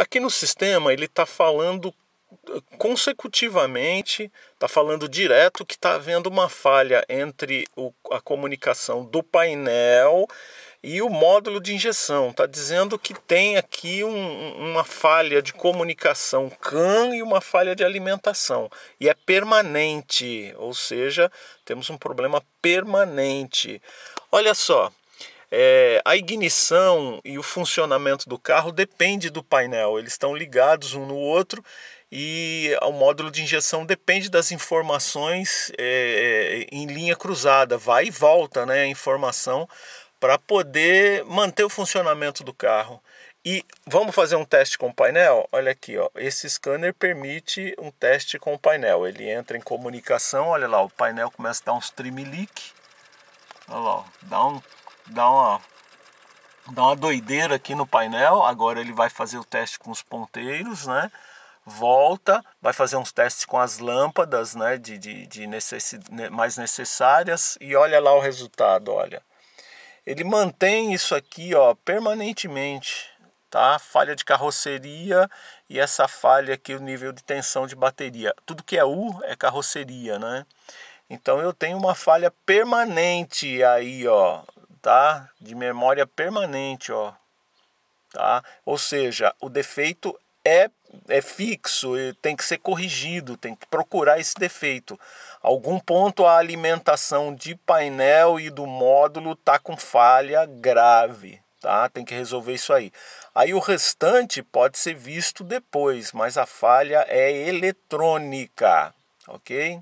Aqui no sistema ele está falando eh, consecutivamente, está falando direto que está havendo uma falha entre o, a comunicação do painel e o módulo de injeção. Está dizendo que tem aqui um, uma falha de comunicação CAN e uma falha de alimentação. E é permanente, ou seja, temos um problema permanente. Olha só, é, a ignição e o funcionamento do carro depende do painel, eles estão ligados um no outro e o módulo de injeção depende das informações é, é em linha cruzada, vai e volta né, a informação para poder manter o funcionamento do carro. E vamos fazer um teste com o painel? Olha aqui, ó. esse scanner permite um teste com o painel. Ele entra em comunicação, olha lá, o painel começa a dar uns trimelique. Olha lá, dá um dá uma, dá uma doideira aqui no painel. Agora ele vai fazer o teste com os ponteiros, né? Volta, vai fazer uns testes com as lâmpadas, né? De, de, de necess... Né, mais necessárias. E olha lá o resultado, olha. Ele mantém isso aqui, ó, permanentemente, tá? Falha de carroceria e essa falha aqui, o nível de tensão de bateria. Tudo que é U é carroceria, né? Então eu tenho uma falha permanente aí, ó, tá? De memória permanente, ó, tá? Ou seja, o defeito é é fixo, tem que ser corrigido, tem que procurar esse defeito. Algum ponto a alimentação de painel e do módulo tá com falha grave, tá? Tem que resolver isso aí. Aí o restante pode ser visto depois, mas a falha é eletrônica, ok?